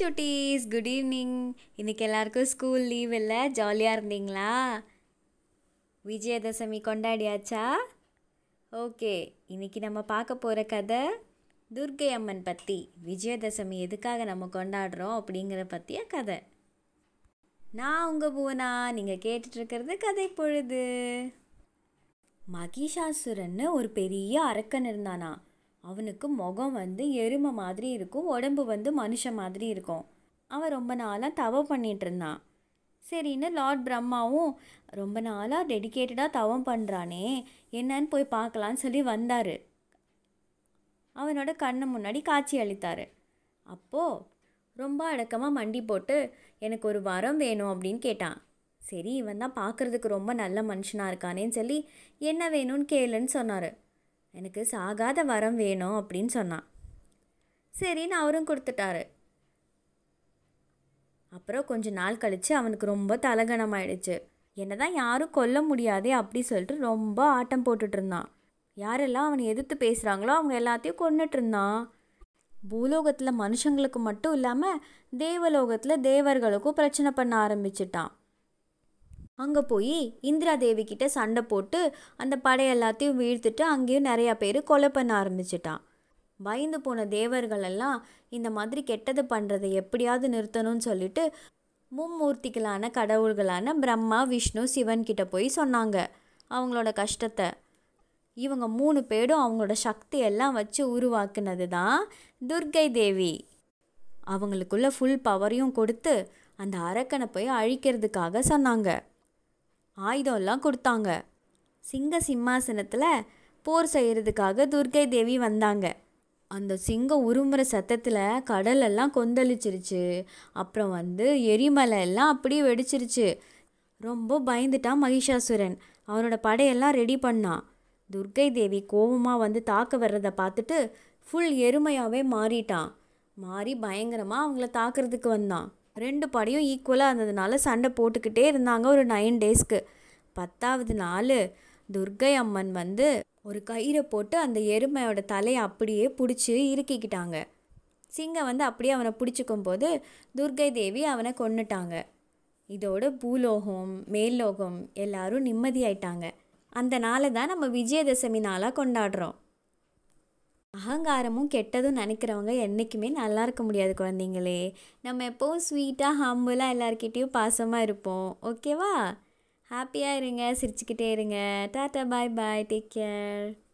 சுட்டீஸ் good evening இன்றைக்கி எல்லாருக்கும் ஸ்கூல் லீவ் இல்லை ஜாலியாக இருந்தீங்களா விஜயதசமி கொண்டாடியாச்சா ஓகே இன்றைக்கி நம்ம பார்க்க போகிற கதை துர்கை அம்மன் பற்றி விஜயதசமி எதுக்காக நம்ம கொண்டாடுறோம் அப்படிங்கிற பற்றிய கதை நான் உங்கள் பூனா நீங்கள் கேட்டுட்ருக்கிறது கதை பொழுது மகிஷாசுரன்னு ஒரு பெரிய அரக்கன் இருந்தானா அவனுக்கு முகம் வந்து எருமை மாதிரி இருக்கும் உடம்பு வந்து மனுஷ மாதிரி இருக்கும் அவன் ரொம்ப நாளாக தவம் பண்ணிகிட்டு இருந்தான் சரின்னு லார்ட் பிரம்மாவும் ரொம்ப நாளாக டெடிக்கேட்டடாக தவம் பண்ணுறானே என்னன்னு போய் பார்க்கலான்னு சொல்லி வந்தார் அவனோட கண்ணு முன்னாடி காட்சி அளித்தார் அப்போது ரொம்ப அடக்கமாக மண்டி போட்டு எனக்கு ஒரு வரம் வேணும் அப்படின்னு கேட்டான் சரி இவன் தான் பார்க்குறதுக்கு ரொம்ப நல்ல மனுஷனாக இருக்கானேன்னு சொல்லி என்ன வேணும்னு கேளுன்னு சொன்னார் எனக்கு சாகாத வரம் வேணும் அப்படின்னு சொன்னான் சரின்னு அவரும் கொடுத்துட்டாரு அப்புறம் கொஞ்ச நாள் கழித்து அவனுக்கு ரொம்ப தலகணம் ஆயிடுச்சு என்ன தான் யாரும் கொல்ல முடியாதே அப்படி சொல்லிட்டு ரொம்ப ஆட்டம் இருந்தான் யாரெல்லாம் அவனை எதிர்த்து பேசுகிறாங்களோ அவங்க எல்லாத்தையும் கொண்டுட்டு இருந்தான் பூலோகத்தில் மனுஷங்களுக்கு மட்டும் இல்லாமல் தேவலோகத்தில் தேவர்களுக்கும் பிரச்சனை பண்ண ஆரம்பிச்சிட்டான் அங்கே போய் இந்திரா தேவி கிட்ட சண்டை போட்டு அந்த படை எல்லாத்தையும் வீழ்த்துட்டு அங்கேயும் நிறையா பேர் கொலை பண்ண ஆரம்பிச்சிட்டான் பயந்து போன தேவர்கள் எல்லாம் இந்த மாதிரி கெட்டது பண்ணுறதை எப்படியாவது நிறுத்தணும்னு சொல்லிட்டு மும்மூர்த்திகளான கடவுள்களான பிரம்மா விஷ்ணு சிவன் கிட்ட போய் சொன்னாங்க அவங்களோட கஷ்டத்தை இவங்க மூணு பேரும் அவங்களோட சக்தி எல்லாம் வச்சு உருவாக்குனது தான் துர்கை தேவி அவங்களுக்குள்ள ஃபுல் பவரையும் கொடுத்து அந்த அரக்கனை போய் அழிக்கிறதுக்காக சொன்னாங்க ஆயுதம்லாம் கொடுத்தாங்க சிங்க சிம்மாசனத்தில் போர் செய்கிறதுக்காக துர்க்கை தேவி வந்தாங்க அந்த சிங்கம் உருமுற சத்தத்தில் கடலெல்லாம் கொந்தளிச்சிருச்சு அப்புறம் வந்து எரிமலை எல்லாம் அப்படியே வெடிச்சிருச்சு ரொம்ப பயந்துட்டான் மகிஷாசுரன் அவனோட படையெல்லாம் ரெடி பண்ணான் துர்க்கை தேவி கோபமாக வந்து தாக்க வர்றதை பார்த்துட்டு ஃபுல் எருமையாகவே மாறிட்டான் மாறி பயங்கரமாக அவங்கள தாக்குறதுக்கு வந்தான் ரெண்டு படையும் ஈக்குவலாக இருந்ததுனால சண்டை போட்டுக்கிட்டே இருந்தாங்க ஒரு நைன் டேஸ்க்கு பத்தாவது நாள் துர்கை அம்மன் வந்து ஒரு கயிறை போட்டு அந்த எருமையோட தலையை அப்படியே பிடிச்சி இறுக்கிக்கிட்டாங்க சிங்கம் வந்து அப்படியே அவனை பிடிச்சிக்கும் போது துர்கை தேவி அவனை கொண்டுட்டாங்க இதோட பூலோகம் மேல்லோகம் எல்லாரும் நிம்மதியாயிட்டாங்க அந்த நாளை தான் நம்ம விஜயதசமி நாளாக கொண்டாடுறோம் அகங்காரமும் கெட்டதும் நினைக்கிறவங்க என்றைக்குமே நல்லா இருக்க முடியாது குழந்தைங்களே நம்ம எப்போவும் ஸ்வீட்டாக ஹம்பிளாக எல்லாருக்கிட்டேயும் பாசமாக இருப்போம் ஓகேவா ஹாப்பியாக இருங்க சிரிச்சுக்கிட்டே இருங்க tata bye bye take care